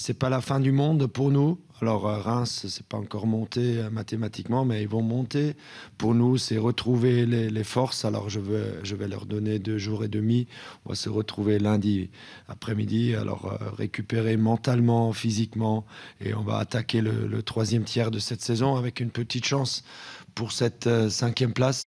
c'est pas la fin du monde pour nous. Alors euh, Reims, c'est pas encore monté euh, mathématiquement, mais ils vont monter. Pour nous, c'est retrouver les, forces. Alors je vais, je vais leur donner deux jours et demi. On va se retrouver lundi après-midi. Alors euh, récupérer mentalement, physiquement, et on va attaquer le troisième tiers de cette saison avec une petite chance pour cette cinquième place.